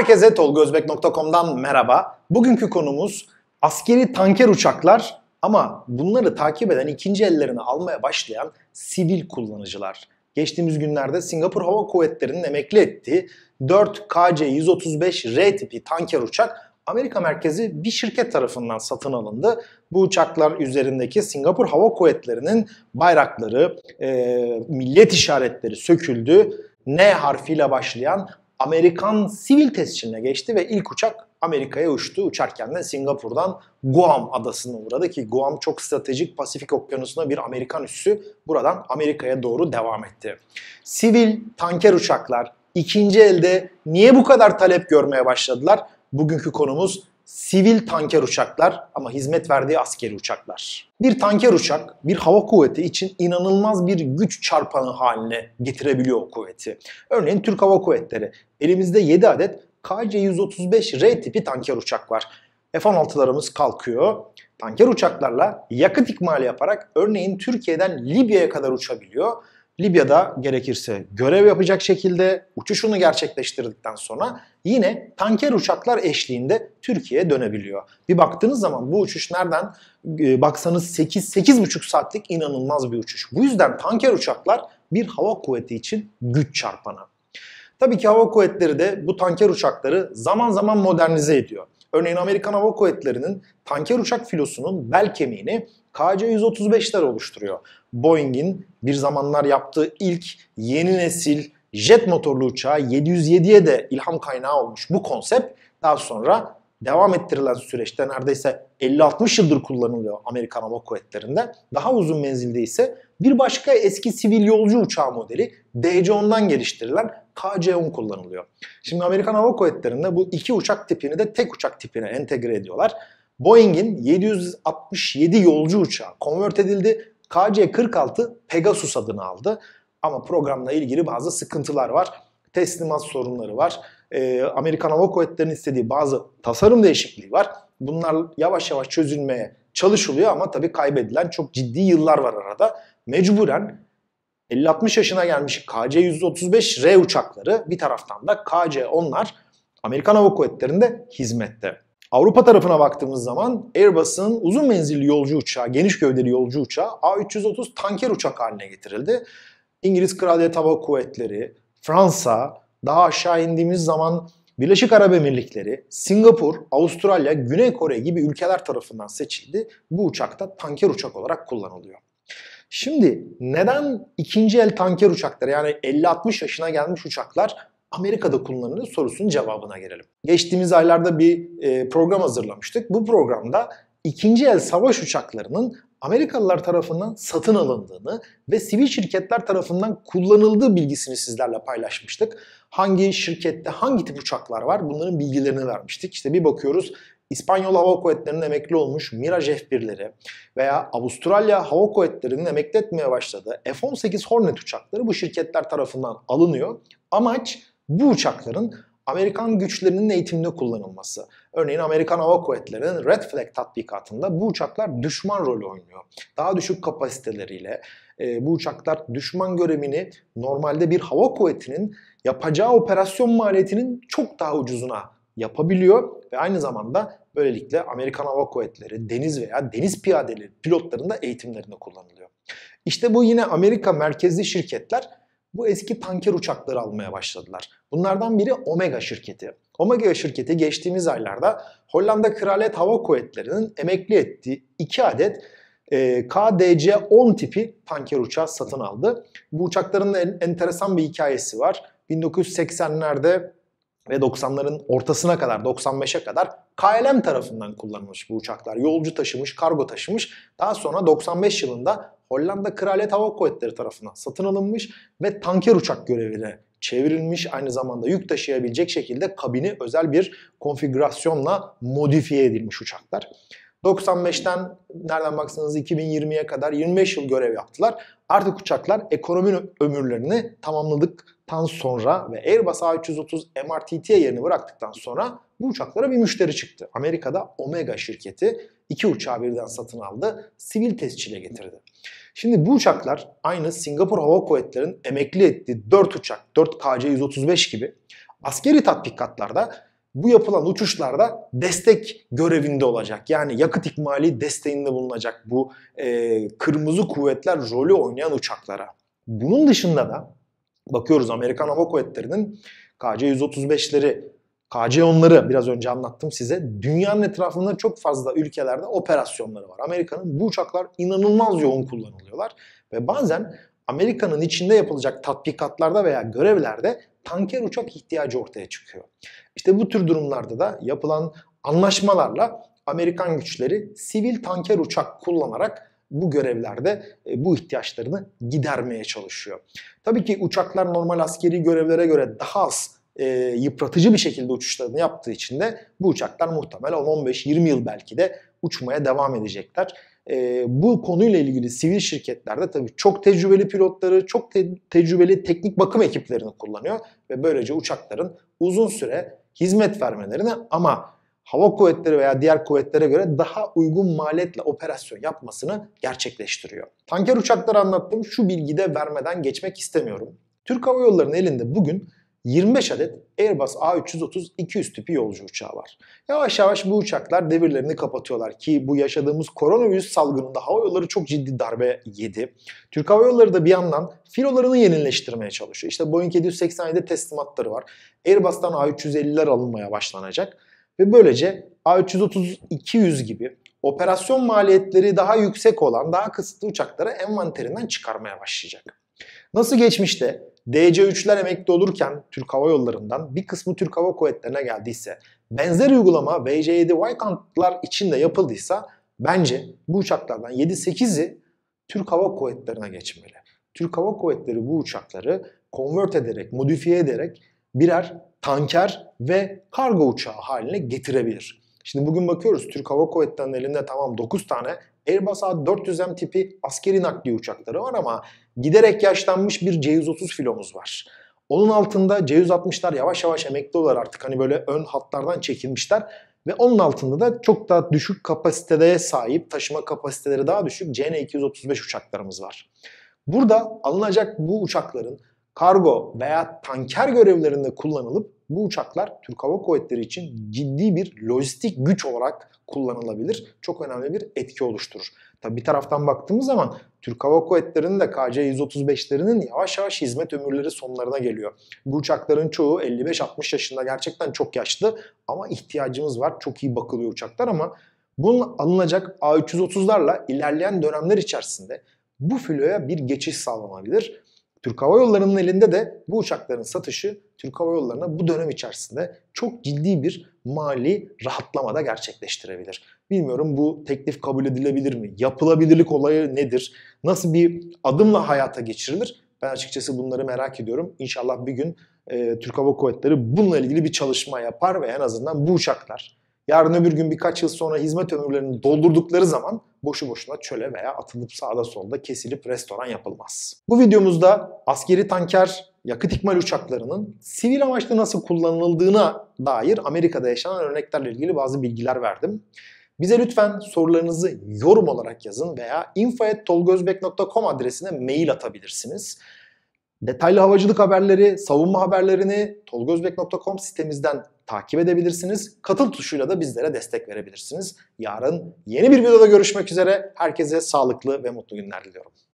Herkese tolgozbek.com'dan merhaba. Bugünkü konumuz askeri tanker uçaklar ama bunları takip eden ikinci ellerini almaya başlayan sivil kullanıcılar. Geçtiğimiz günlerde Singapur Hava Kuvvetleri'nin emekli ettiği 4 KC-135R tipi tanker uçak Amerika merkezi bir şirket tarafından satın alındı. Bu uçaklar üzerindeki Singapur Hava Kuvvetleri'nin bayrakları, e, millet işaretleri söküldü. N harfiyle başlayan Amerikan sivil tescilline geçti ve ilk uçak Amerika'ya uçtu. Uçarken de Singapur'dan Guam adasına uğradı ki Guam çok stratejik Pasifik okyanusuna bir Amerikan üssü buradan Amerika'ya doğru devam etti. Sivil tanker uçaklar ikinci elde niye bu kadar talep görmeye başladılar? Bugünkü konumuz sivil tanker uçaklar ama hizmet verdiği askeri uçaklar. Bir tanker uçak bir hava kuvveti için inanılmaz bir güç çarpanı haline getirebiliyor o kuvveti. Örneğin Türk Hava Kuvvetleri elimizde 7 adet KC-135R tipi tanker uçak var. F-16'larımız kalkıyor. Tanker uçaklarla yakıt ikmali yaparak örneğin Türkiye'den Libya'ya kadar uçabiliyor Libya'da gerekirse görev yapacak şekilde uçuşunu gerçekleştirdikten sonra yine tanker uçaklar eşliğinde Türkiye'ye dönebiliyor. Bir baktığınız zaman bu uçuş nereden e, baksanız 8-8,5 saatlik inanılmaz bir uçuş. Bu yüzden tanker uçaklar bir hava kuvveti için güç çarpanı. Tabii ki hava kuvvetleri de bu tanker uçakları zaman zaman modernize ediyor. Örneğin Amerikan Hava Kuvvetleri'nin tanker uçak filosunun bel kemiğini KC-135'ler oluşturuyor. Boeing'in bir zamanlar yaptığı ilk yeni nesil jet motorlu uçağı 707'ye de ilham kaynağı olmuş bu konsept daha sonra devam ettirilen süreçte neredeyse 50-60 yıldır kullanılıyor Amerikan Hava Kuvvetleri'nde. Daha uzun menzilde ise bir başka eski sivil yolcu uçağı modeli DC-10'dan geliştirilen KC-10 kullanılıyor. Şimdi Amerikan Hava Kuvvetleri'nde bu iki uçak tipini de tek uçak tipine entegre ediyorlar. Boeing'in 767 yolcu uçağı konvert edildi. KC-46 Pegasus adını aldı. Ama programla ilgili bazı sıkıntılar var. Teslimat sorunları var. Ee, Amerikan Hava Kuvvetleri'nin istediği bazı tasarım değişikliği var. Bunlar yavaş yavaş çözülmeye çalışılıyor ama tabii kaybedilen çok ciddi yıllar var arada. Mecburen 50-60 yaşına gelmiş KC-135R uçakları bir taraftan da kc onlar Amerikan Hava Kuvvetleri'nde hizmette. Avrupa tarafına baktığımız zaman Airbus'un uzun menzilli yolcu uçağı, geniş gövdeli yolcu uçağı A330 tanker uçak haline getirildi. İngiliz Kraliyet Hava Kuvvetleri, Fransa, daha aşağı indiğimiz zaman Birleşik Arap Emirlikleri, Singapur, Avustralya, Güney Kore gibi ülkeler tarafından seçildi. Bu uçakta tanker uçak olarak kullanılıyor. Şimdi neden ikinci el tanker uçakları yani 50-60 yaşına gelmiş uçaklar Amerika'da kullanılır sorusunun cevabına gelelim. Geçtiğimiz aylarda bir e, program hazırlamıştık. Bu programda ikinci el savaş uçaklarının Amerikalılar tarafından satın alındığını ve sivil şirketler tarafından kullanıldığı bilgisini sizlerle paylaşmıştık. Hangi şirkette hangi tip uçaklar var bunların bilgilerini vermiştik. İşte bir bakıyoruz İspanyol Hava Kuvvetleri'nin emekli olmuş Mirage F-1'leri veya Avustralya Hava Kuvvetleri'nin emekli etmeye başladığı F-18 Hornet uçakları bu şirketler tarafından alınıyor. Amaç bu uçakların Amerikan güçlerinin eğitimde kullanılması. Örneğin Amerikan Hava Kuvvetleri'nin Red Flag tatbikatında bu uçaklar düşman rolü oynuyor. Daha düşük kapasiteleriyle e, bu uçaklar düşman görevini normalde bir hava kuvvetinin yapacağı operasyon maliyetinin çok daha ucuzuna yapabiliyor ve aynı zamanda böylelikle Amerikan Hava Kuvvetleri deniz veya deniz piyadeleri pilotlarında eğitimlerinde kullanılıyor. İşte bu yine Amerika merkezli şirketler bu eski tanker uçakları almaya başladılar. Bunlardan biri Omega şirketi. Omega şirketi geçtiğimiz aylarda Hollanda Kraliyet Hava Kuvvetleri'nin emekli ettiği 2 adet e, KDC-10 tipi tanker uçağı satın aldı. Bu uçakların en enteresan bir hikayesi var. 1980'lerde ve 90'ların ortasına kadar 95'e kadar KLM tarafından kullanılmış bu uçaklar. Yolcu taşımış, kargo taşımış. Daha sonra 95 yılında Hollanda Kraliyet Hava Kuvvetleri tarafından satın alınmış ve tanker uçak görevine çevrilmiş. Aynı zamanda yük taşıyabilecek şekilde kabini özel bir konfigürasyonla modifiye edilmiş uçaklar. 95'ten nereden baksanız 2020'ye kadar 25 yıl görev yaptılar. Artık uçaklar ekonomi ömürlerini tamamladıktan sonra ve Airbus A330 MRTT'ye yerini bıraktıktan sonra bu uçaklara bir müşteri çıktı. Amerika'da Omega şirketi iki uçağı birden satın aldı, sivil tescile getirdi. Şimdi bu uçaklar aynı Singapur Hava Kuvvetleri'nin emekli ettiği 4 uçak, 4 KC-135 gibi askeri tatbikatlarda bu yapılan uçuşlarda destek görevinde olacak. Yani yakıt ikmali desteğinde bulunacak bu e, kırmızı kuvvetler rolü oynayan uçaklara. Bunun dışında da bakıyoruz Amerikan Hava Kuvvetleri'nin KC-135'leri, KC-10'ları biraz önce anlattım size. Dünyanın etrafında çok fazla ülkelerde operasyonları var. Amerika'nın bu uçaklar inanılmaz yoğun kullanılıyorlar. Ve bazen Amerika'nın içinde yapılacak tatbikatlarda veya görevlerde tanker uçak ihtiyacı ortaya çıkıyor. İşte bu tür durumlarda da yapılan anlaşmalarla Amerikan güçleri sivil tanker uçak kullanarak bu görevlerde e, bu ihtiyaçlarını gidermeye çalışıyor. Tabii ki uçaklar normal askeri görevlere göre daha az e, yıpratıcı bir şekilde uçuşlarını yaptığı için de bu uçaklar muhtemel 10-15-20 yıl belki de uçmaya devam edecekler e, bu konuyla ilgili sivil şirketlerde tabii çok tecrübeli pilotları, çok te- tecrübeli teknik bakım ekiplerini kullanıyor ve böylece uçakların uzun süre hizmet vermelerini ama hava kuvvetleri veya diğer kuvvetlere göre daha uygun maliyetle operasyon yapmasını gerçekleştiriyor. Tanker uçakları anlattım. Şu bilgi de vermeden geçmek istemiyorum. Türk Hava Yolları'nın elinde bugün 25 adet Airbus A330 200 tipi yolcu uçağı var. Yavaş yavaş bu uçaklar devirlerini kapatıyorlar ki bu yaşadığımız koronavirüs salgınında hava yolları çok ciddi darbe yedi. Türk Hava Yolları da bir yandan filolarını yenileştirmeye çalışıyor. İşte Boeing 787 teslimatları var. Airbus'tan A350'ler alınmaya başlanacak ve böylece A330 200 gibi operasyon maliyetleri daha yüksek olan daha kısıtlı uçakları envanterinden çıkarmaya başlayacak. Nasıl geçmişte DC-3'ler emekli olurken Türk Hava Yolları'ndan bir kısmı Türk Hava Kuvvetleri'ne geldiyse, benzer uygulama VC-7 Viscount'lar için de yapıldıysa bence bu uçaklardan 7-8'i Türk Hava Kuvvetleri'ne geçmeli. Türk Hava Kuvvetleri bu uçakları konvert ederek, modifiye ederek birer tanker ve kargo uçağı haline getirebilir. Şimdi bugün bakıyoruz Türk Hava Kuvvetleri'nin elinde tamam 9 tane Airbus A400M tipi askeri nakliye uçakları var ama giderek yaşlanmış bir C-130 filomuz var. Onun altında C-160'lar yavaş yavaş emekli olur artık hani böyle ön hatlardan çekilmişler. Ve onun altında da çok daha düşük kapasitede sahip, taşıma kapasiteleri daha düşük CN-235 uçaklarımız var. Burada alınacak bu uçakların kargo veya tanker görevlerinde kullanılıp bu uçaklar Türk Hava Kuvvetleri için ciddi bir lojistik güç olarak kullanılabilir. Çok önemli bir etki oluşturur. Tabi bir taraftan baktığımız zaman Türk Hava Kuvvetleri'nin de KC-135'lerinin yavaş yavaş hizmet ömürleri sonlarına geliyor. Bu uçakların çoğu 55-60 yaşında gerçekten çok yaşlı ama ihtiyacımız var. Çok iyi bakılıyor uçaklar ama bunun alınacak A330'larla ilerleyen dönemler içerisinde bu filoya bir geçiş sağlanabilir Türk Hava Yolları'nın elinde de bu uçakların satışı Türk Hava Yolları'na bu dönem içerisinde çok ciddi bir mali rahatlama da gerçekleştirebilir. Bilmiyorum bu teklif kabul edilebilir mi? Yapılabilirlik olayı nedir? Nasıl bir adımla hayata geçirilir? Ben açıkçası bunları merak ediyorum. İnşallah bir gün e, Türk Hava Kuvvetleri bununla ilgili bir çalışma yapar ve en azından bu uçaklar Yarın öbür gün birkaç yıl sonra hizmet ömürlerini doldurdukları zaman boşu boşuna çöle veya atılıp sağda solda kesilip restoran yapılmaz. Bu videomuzda askeri tanker yakıt ikmal uçaklarının sivil amaçlı nasıl kullanıldığına dair Amerika'da yaşanan örneklerle ilgili bazı bilgiler verdim. Bize lütfen sorularınızı yorum olarak yazın veya info.tolgozbek.com adresine mail atabilirsiniz. Detaylı havacılık haberleri, savunma haberlerini tolgozbek.com sitemizden takip edebilirsiniz. Katıl tuşuyla da bizlere destek verebilirsiniz. Yarın yeni bir videoda görüşmek üzere. Herkese sağlıklı ve mutlu günler diliyorum.